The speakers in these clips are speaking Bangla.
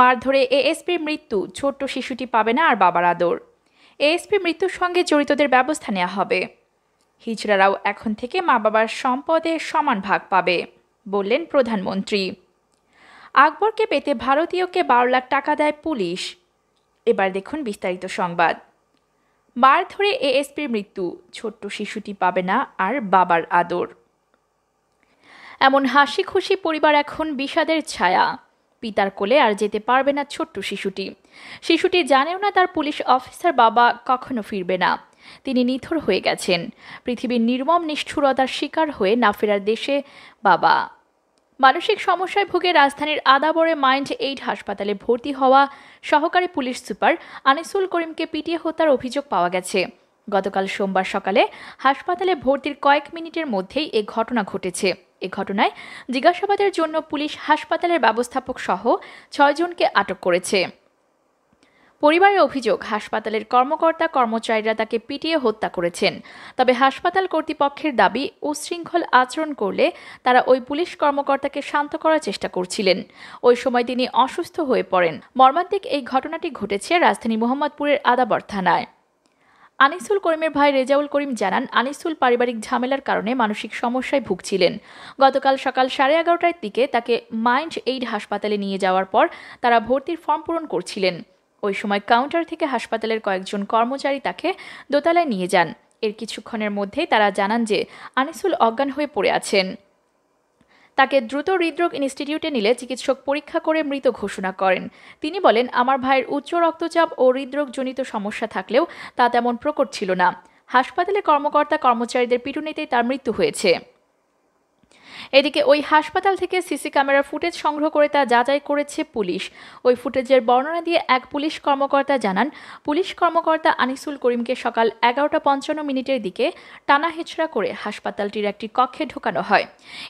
মারধরে এএসপির মৃত্যু ছোট্ট শিশুটি পাবে না আর বাবার আদর এএসপি মৃত্যুর সঙ্গে জড়িতদের ব্যবস্থা নেওয়া হবে হিজড়ারাও এখন থেকে মা বাবার সম্পদে সমান ভাগ পাবে বললেন প্রধানমন্ত্রী আকবরকে পেতে ভারতীয়কে বারো লাখ টাকা দেয় পুলিশ এবার দেখুন বিস্তারিত সংবাদ মার ধরে এএসপির মৃত্যু ছোট্ট শিশুটি পাবে না আর বাবার আদর এমন হাসি খুশি পরিবার এখন বিষাদের ছায়া পিতার কোলে আর যেতে পারবে না ছোট্ট শিশুটি শিশুটি জানেও না তার পুলিশ অফিসার বাবা কখনো ফিরবে না তিনি নিথর হয়ে গেছেন পৃথিবীর নির্মম নিষ্ঠুরতার শিকার হয়ে না ফেরার দেশে বাবা মানসিক সমস্যায় ভুগে রাজধানীর আদাবরে মাইন্ড এইড হাসপাতালে ভর্তি হওয়া সহকারী পুলিশ সুপার আনিসুল করিমকে পিটিয়ে হত্যার অভিযোগ পাওয়া গেছে গতকাল সোমবার সকালে হাসপাতালে ভর্তির কয়েক মিনিটের মধ্যেই এ ঘটনা ঘটেছে এ ঘটনায় জিজ্ঞাসাবাদের জন্য পুলিশ হাসপাতালের ব্যবস্থাপক সহ ছয়জনকে আটক করেছে পরিবারের অভিযোগ হাসপাতালের কর্মকর্তা কর্মচারীরা তাকে পিটিয়ে হত্যা করেছেন তবে হাসপাতাল কর্তৃপক্ষের দাবি উশৃঙ্খল আচরণ করলে তারা ওই পুলিশ কর্মকর্তাকে শান্ত করার চেষ্টা করছিলেন ওই সময় তিনি অসুস্থ হয়ে পড়েন মর্মান্তিক এই ঘটনাটি ঘটেছে রাজধানী মোহাম্মদপুরের আদাবর থানায় আনিসুল করিমের ভাই রেজাউল করিম জানান আনিসুল পারিবারিক ঝামেলার কারণে মানসিক সমস্যায় ভুগছিলেন গতকাল সকাল সাড়ে এগারোটার দিকে তাকে মাইন্ড এইড হাসপাতালে নিয়ে যাওয়ার পর তারা ভর্তির ফর্ম পূরণ করছিলেন ওই সময় কাউন্টার থেকে হাসপাতালের কয়েকজন কর্মচারী তাকে দোতলায় নিয়ে যান এর কিছুক্ষণের মধ্যেই তারা জানান যে আনিসুল অজ্ঞান হয়ে পড়ে আছেন তাকে দ্রুত হৃদরোগ ইনস্টিটিউটে নিলে চিকিৎসক পরীক্ষা করে মৃত ঘোষণা করেন তিনি বলেন আমার ভাইয়ের উচ্চ রক্তচাপ ও হৃদরোগজনিত সমস্যা থাকলেও তা তেমন প্রকট ছিল না হাসপাতালে কর্মকর্তা কর্মচারীদের পিটুনিতেই তার মৃত্যু হয়েছে এদিকে ওই হাসপাতাল থেকে সিসি ক্যামেরার ফুটেজ সংগ্রহ করে তা যাচাই করেছে পুলিশ ওই ফুটেজের বর্ণনা দিয়ে এক পুলিশ কর্মকর্তা জানান পুলিশ কর্মকর্তা আনিসুল করিমকে সকাল এগারোটা পঞ্চান্ন মিনিটের দিকে টানা হেচড়া করে হাসপাতালটির একটি কক্ষে ঢোকানো হয়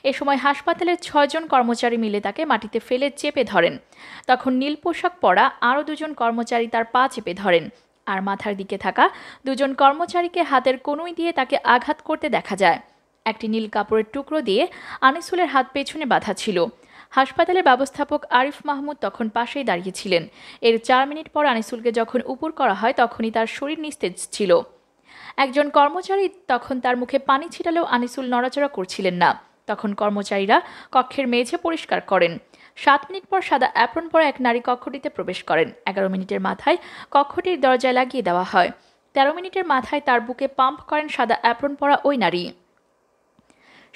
এ সময় হাসপাতালের ছয়জন কর্মচারী মিলে তাকে মাটিতে ফেলে চেপে ধরেন তখন নীল পোশাক পরা আরও দুজন কর্মচারী তার পা চেপে ধরেন আর মাথার দিকে থাকা দুজন কর্মচারীকে হাতের কনুই দিয়ে তাকে আঘাত করতে দেখা যায় একটি নীল কাপড়ের টুকরো দিয়ে আনিসুলের হাত পেছনে বাধা ছিল হাসপাতালের ব্যবস্থাপক আরিফ মাহমুদ তখন পাশেই দাঁড়িয়েছিলেন এর চার মিনিট পর আনিসুলকে যখন উপর করা হয় তখনই তার শরীর নিস্তেজ ছিল একজন কর্মচারী তখন তার মুখে পানি ছিটালেও আনিসুল নড়াচড়া করছিলেন না তখন কর্মচারীরা কক্ষের মেঝে পরিষ্কার করেন সাত মিনিট পর সাদা অ্যাপ্রন পরা এক নারী কক্ষটিতে প্রবেশ করেন এগারো মিনিটের মাথায় কক্ষটির দরজায় লাগিয়ে দেওয়া হয় তেরো মিনিটের মাথায় তার বুকে পাম্প করেন সাদা অ্যাপ্রন পরা ওই নারী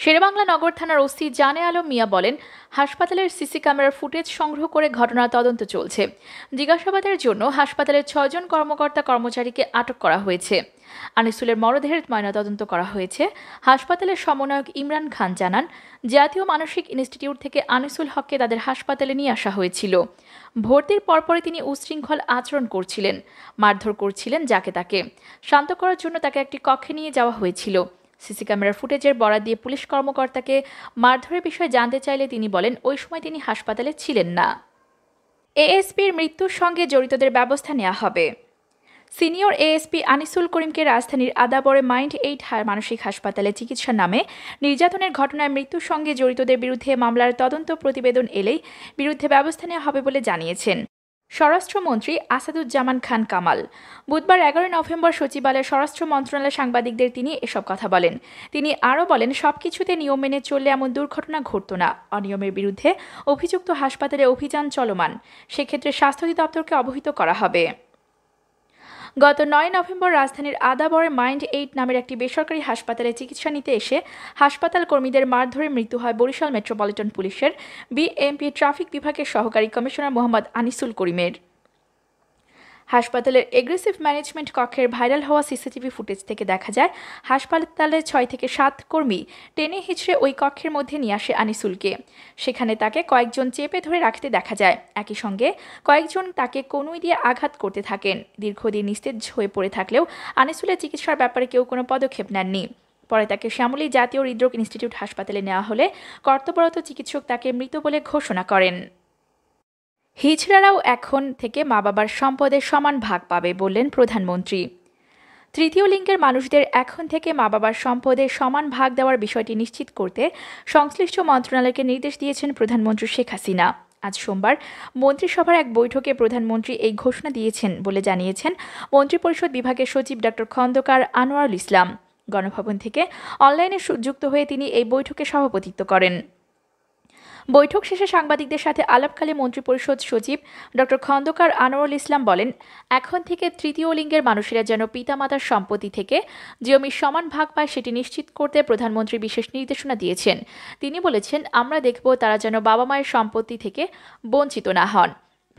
শেরেবাংলা নগর থানার ওসি জানে আলম মিয়া বলেন হাসপাতালের সিসি ক্যামেরার ফুটেজ সংগ্রহ করে ঘটনার তদন্ত চলছে জিজ্ঞাসাবাদের জন্য হাসপাতালের ছয়জন কর্মকর্তা কর্মচারীকে আটক করা হয়েছে আনিসুলের মরদেহের ময়নাতদন্ত করা হয়েছে হাসপাতালের সমন্বয়ক ইমরান খান জানান জাতীয় মানসিক ইনস্টিটিউট থেকে আনিসুল হককে তাদের হাসপাতালে নিয়ে আসা হয়েছিল ভর্তির পরপরই তিনি উচ্ছৃঙ্খল আচরণ করছিলেন মারধর করছিলেন যাকে তাকে শান্ত করার জন্য তাকে একটি কক্ষে নিয়ে যাওয়া হয়েছিল সিসি ক্যামেরার ফুটেজের বরাদ দিয়ে পুলিশ কর্মকর্তাকে মারধরের বিষয়ে জানতে চাইলে তিনি বলেন ওই সময় তিনি হাসপাতালে ছিলেন না এএসপির মৃত্যুর সঙ্গে জড়িতদের ব্যবস্থা নেওয়া হবে সিনিয়র এএসপি আনিসুল করিমকে রাজধানীর আদাবরে মাইন্ড এইট মানসিক হাসপাতালে চিকিৎসার নামে নির্যাতনের ঘটনায় মৃত্যুর সঙ্গে জড়িতদের বিরুদ্ধে মামলার তদন্ত প্রতিবেদন এলেই বিরুদ্ধে ব্যবস্থা নেওয়া হবে বলে জানিয়েছেন স্বরাষ্ট্রমন্ত্রী আসাদুজ্জামান খান কামাল বুধবার এগারো নভেম্বর সচিবালয়ে স্বরাষ্ট্র মন্ত্রণালয় সাংবাদিকদের তিনি এসব কথা বলেন তিনি আরও বলেন সব কিছুতে নিয়ম মেনে চললে এমন দুর্ঘটনা ঘটত না অনিয়মের বিরুদ্ধে অভিযুক্ত হাসপাতালে অভিযান চলমান সেক্ষেত্রে স্বাস্থ্য অধিদপ্তরকে অবহিত করা হবে গত নয় নভেম্বর রাজধানীর আদাবরে মাইন্ড এইট নামের একটি বেসরকারি হাসপাতালে চিকিৎসা নিতে এসে হাসপাতাল কর্মীদের মারধরে মৃত্যু হয় বরিশাল মেট্রোপলিটন পুলিশের বিএমপি ট্রাফিক বিভাগের সহকারী কমিশনার মোহাম্মদ আনিসুল করিমের হাসপাতালের এগ্রেসিভ ম্যানেজমেন্ট কক্ষের ভাইরাল হওয়া সিসিটিভি ফুটেজ থেকে দেখা যায় হাসপাতালের ছয় থেকে সাত কর্মী টেনে হিচড়ে ওই কক্ষের মধ্যে নিয়ে আসে আনিসুলকে সেখানে তাকে কয়েকজন চেপে ধরে রাখতে দেখা যায় একই সঙ্গে কয়েকজন তাকে কনুই দিয়ে আঘাত করতে থাকেন দীর্ঘদিন নিস্তেজ হয়ে পড়ে থাকলেও আনিসুলের চিকিৎসার ব্যাপারে কেউ কোনো পদক্ষেপ নেননি পরে তাকে শ্যামলী জাতীয় হৃদরোগ ইনস্টিটিউট হাসপাতালে নেওয়া হলে কর্তব্যরত চিকিৎসক তাকে মৃত বলে ঘোষণা করেন হিজড়ারাও এখন থেকে মা বাবার সম্পদের সমান ভাগ পাবে বললেন প্রধানমন্ত্রী তৃতীয় লিঙ্গের মানুষদের এখন থেকে মা বাবার সম্পদে সমান ভাগ দেওয়ার বিষয়টি নিশ্চিত করতে সংশ্লিষ্ট মন্ত্রণালয়কে নির্দেশ দিয়েছেন প্রধানমন্ত্রী শেখ হাসিনা আজ সোমবার মন্ত্রিসভার এক বৈঠকে প্রধানমন্ত্রী এই ঘোষণা দিয়েছেন বলে জানিয়েছেন মন্ত্রিপরিষদ বিভাগের সচিব ডক্টর খন্দকার আনোয়ারুল ইসলাম গণভবন থেকে অনলাইনে যুক্ত হয়ে তিনি এই বৈঠকে সভাপতিত্ব করেন বৈঠক শেষে সাংবাদিকদের সাথে আলাপকালে মন্ত্রিপরিষদ সচিব ডক্টর খন্দকার আনোয়ারুল ইসলাম বলেন এখন থেকে তৃতীয় লিঙ্গের মানুষেরা যেন পিতামাতার সম্পত্তি থেকে জমি সমান ভাগ পায় সেটি নিশ্চিত করতে প্রধানমন্ত্রী বিশেষ নির্দেশনা দিয়েছেন তিনি বলেছেন আমরা দেখব তারা যেন বাবা মায়ের সম্পত্তি থেকে বঞ্চিত না হন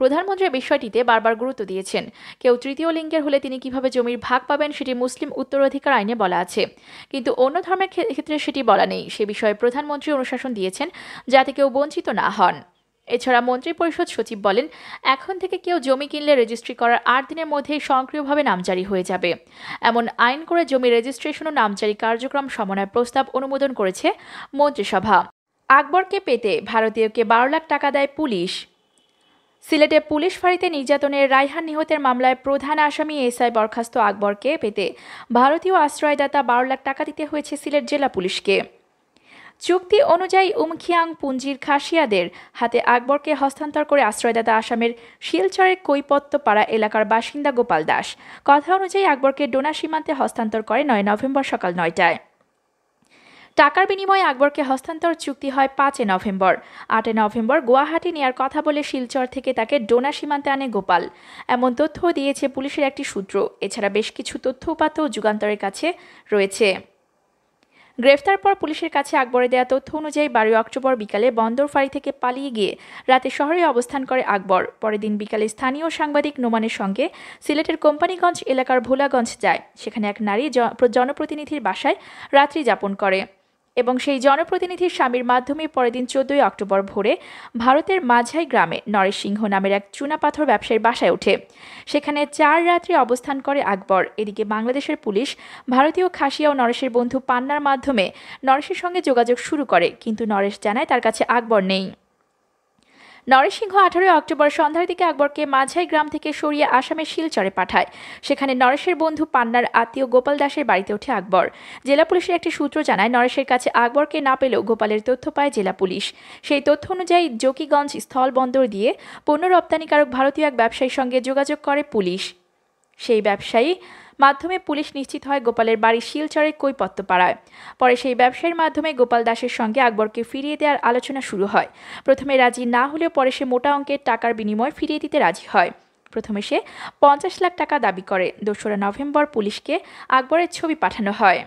প্রধানমন্ত্রী বিষয়টিতে বারবার গুরুত্ব দিয়েছেন কেউ তৃতীয় লিঙ্গের হলে তিনি কিভাবে জমির ভাগ পাবেন সেটি মুসলিম উত্তরাধিকার আইনে বলা আছে কিন্তু অন্য ধর্মের ক্ষেত্রে সেটি বলা নেই সে বিষয়ে প্রধানমন্ত্রী অনুশাসন দিয়েছেন যাতে কেউ বঞ্চিত না হন এছাড়া মন্ত্রিপরিষদ সচিব বলেন এখন থেকে কেউ জমি কিনলে রেজিস্ট্রি করার আট দিনের মধ্যেই সক্রিয়ভাবে নামজারি হয়ে যাবে এমন আইন করে জমি রেজিস্ট্রেশন ও নামজারি কার্যক্রম সমন্বয় প্রস্তাব অনুমোদন করেছে মন্ত্রিসভা আকবরকে পেতে ভারতীয়কে বারো লাখ টাকা দেয় পুলিশ সিলেটে পুলিশ ফাঁড়িতে নির্যাতনের রায়হান নিহতের মামলায় প্রধান আসামি এসআই বরখাস্ত আকবরকে পেতে ভারতীয় আশ্রয়দাতা বারো লাখ টাকা দিতে হয়েছে সিলেট জেলা পুলিশকে চুক্তি অনুযায়ী উমখিয়াং পুঞ্জির খাসিয়াদের হাতে আকবরকে হস্তান্তর করে আশ্রয়দাতা আসামের শিলচরের কৈপত্যপাড়া এলাকার বাসিন্দা গোপাল দাস কথা অনুযায়ী আকবরকে ডোনা সীমান্তে হস্তান্তর করে নয় নভেম্বর সকাল নয়টায় টাকার বিনিময়ে আকবরকে হস্তান্তর চুক্তি হয় পাঁচে নভেম্বর আটে নভেম্বর গুয়াহাটি নেয়ার কথা বলে শিলচর থেকে তাকে ডোনা সীমান্তে আনে গোপাল এমন তথ্য দিয়েছে পুলিশের একটি সূত্র এছাড়া বেশ কিছু তথ্য উপাত্ত যুগান্তরের কাছে রয়েছে গ্রেফতার পর পুলিশের কাছে আকবরের দেওয়া তথ্য অনুযায়ী বারোই অক্টোবর বিকালে বন্দর ফাঁড়ি থেকে পালিয়ে গিয়ে রাতে শহরে অবস্থান করে আকবর পরের দিন বিকালে স্থানীয় সাংবাদিক নোমানের সঙ্গে সিলেটের কোম্পানিগঞ্জ এলাকার ভোলাগঞ্জ যায় সেখানে এক নারী জনপ্রতিনিধির বাসায় রাত্রি যাপন করে এবং সেই জনপ্রতিনিধির স্বামীর মাধ্যমে দিন চোদ্দই অক্টোবর ভোরে ভারতের মাঝাই গ্রামে নরেশ সিংহ নামের এক চুনাপাথর ব্যবসায়ীর বাসায় ওঠে সেখানে চার রাত্রি অবস্থান করে আকবর এদিকে বাংলাদেশের পুলিশ ভারতীয় খাসিয়া ও নরেশের বন্ধু পান্নার মাধ্যমে নরেশের সঙ্গে যোগাযোগ শুরু করে কিন্তু নরেশ জানায় তার কাছে আকবর নেই নরসিংহ আঠারোই অক্টোবর সন্ধ্যার দিকে আকবরকে মাঝাই গ্রাম থেকে সরিয়ে আসামের শিলচরে পাঠায় সেখানে নরেশের বন্ধু পান্নার আত্মীয় গোপাল দাসের বাড়িতে ওঠে আকবর জেলা পুলিশের একটি সূত্র জানায় নরেশের কাছে আকবরকে না পেলেও গোপালের তথ্য পায় জেলা পুলিশ সেই তথ্য অনুযায়ী জকিগঞ্জ স্থলবন্দর দিয়ে পণ্য রপ্তানিকারক ভারতীয় এক ব্যবসায়ীর সঙ্গে যোগাযোগ করে পুলিশ সেই ব্যবসায়ী মাধ্যমে পুলিশ নিশ্চিত হয় গোপালের বাড়ি শিলচরের কৈপত্তপাড়ায় পরে সেই ব্যবসায়ীর মাধ্যমে গোপাল দাসের সঙ্গে আকবরকে ফিরিয়ে দেওয়ার আলোচনা শুরু হয় প্রথমে রাজি না হলেও পরে সে মোটা অঙ্কের টাকার বিনিময় ফিরিয়ে দিতে রাজি হয় প্রথমে সে পঞ্চাশ লাখ টাকা দাবি করে দোসরা নভেম্বর পুলিশকে আকবরের ছবি পাঠানো হয়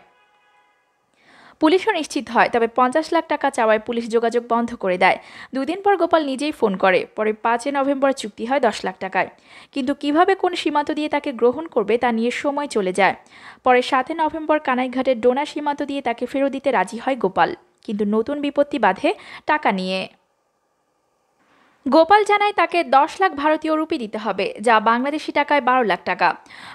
পুলিশও নিশ্চিত হয় তবে পঞ্চাশ লাখ টাকা চাওয়ায় পুলিশ যোগাযোগ বন্ধ করে দেয় দুদিন পর গোপাল নিজেই ফোন করে পরে পাঁচই নভেম্বর চুক্তি হয় দশ লাখ টাকায় কিন্তু কিভাবে কোন সীমান্ত দিয়ে তাকে গ্রহণ করবে তা নিয়ে সময় চলে যায় পরে সাতই নভেম্বর কানাইঘাটের ডোনা সীমান্ত দিয়ে তাকে ফেরত দিতে রাজি হয় গোপাল কিন্তু নতুন বিপত্তি বাধে টাকা নিয়ে গোপাল জানায় তাকে দশ লাখ ভারতীয় রুপি দিতে হবে যা বাংলাদেশি টাকায় বারো লাখ টাকা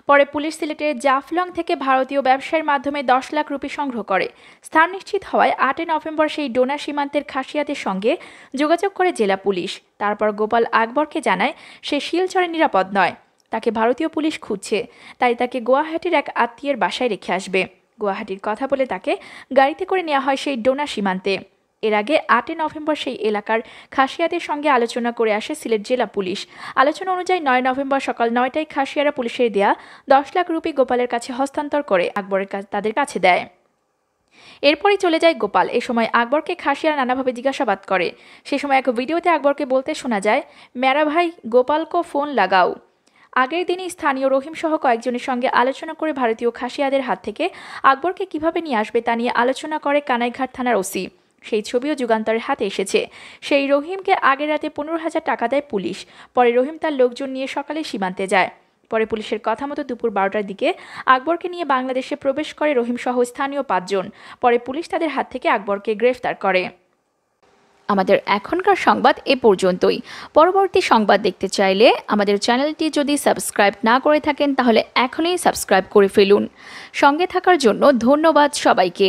পরে পুলিশ সিলেটের জাফলং থেকে ভারতীয় ব্যবসায়ের মাধ্যমে দশ লাখ রুপি সংগ্রহ করে স্থান নিশ্চিত হওয়ায় আটই নভেম্বর সেই ডোনা সীমান্তের খাসিয়াতের সঙ্গে যোগাযোগ করে জেলা পুলিশ তারপর গোপাল আকবরকে জানায় সে শিলচরে নিরাপদ নয় তাকে ভারতীয় পুলিশ খুঁজছে তাই তাকে গুয়াহাটির এক আত্মীয়ের বাসায় রেখে আসবে গুয়াহাটির কথা বলে তাকে গাড়িতে করে নেওয়া হয় সেই ডোনা সীমান্তে এর আগে আটই নভেম্বর সেই এলাকার খাসিয়াদের সঙ্গে আলোচনা করে আসে সিলেট জেলা পুলিশ আলোচনা অনুযায়ী নয় নভেম্বর সকাল নয়টায় খাসিয়ারা পুলিশের দেয়া দশ লাখ রুপি গোপালের কাছে হস্তান্তর করে আকবরের তাদের কাছে দেয় এরপরই চলে যায় গোপাল এ সময় আকবরকে খাসিয়ারা নানাভাবে জিজ্ঞাসাবাদ করে সে সময় এক ভিডিওতে আকবরকে বলতে শোনা যায় ম্যারা ভাই গোপালকো ফোন লাগাও আগের দিনই স্থানীয় রহিম সহ কয়েকজনের সঙ্গে আলোচনা করে ভারতীয় খাসিয়াদের হাত থেকে আকবরকে কিভাবে নিয়ে আসবে তা নিয়ে আলোচনা করে কানাইঘাট থানার ওসি সেই ছবিও যুগান্তরের হাতে এসেছে সেই রহিমকে আগের রাতে পনেরো হাজার টাকা দেয় পুলিশ পরে রহিম তার লোকজন নিয়ে সকালে সীমান্তে যায় পরে পুলিশের কথা মতো দুপুর বারোটার দিকে আকবরকে নিয়ে বাংলাদেশে প্রবেশ করে রহিম সহ স্থানীয় পাঁচজন পরে পুলিশ তাদের হাত থেকে আকবরকে গ্রেফতার করে আমাদের এখনকার সংবাদ এ পর্যন্তই পরবর্তী সংবাদ দেখতে চাইলে আমাদের চ্যানেলটি যদি সাবস্ক্রাইব না করে থাকেন তাহলে এখনই সাবস্ক্রাইব করে ফেলুন সঙ্গে থাকার জন্য ধন্যবাদ সবাইকে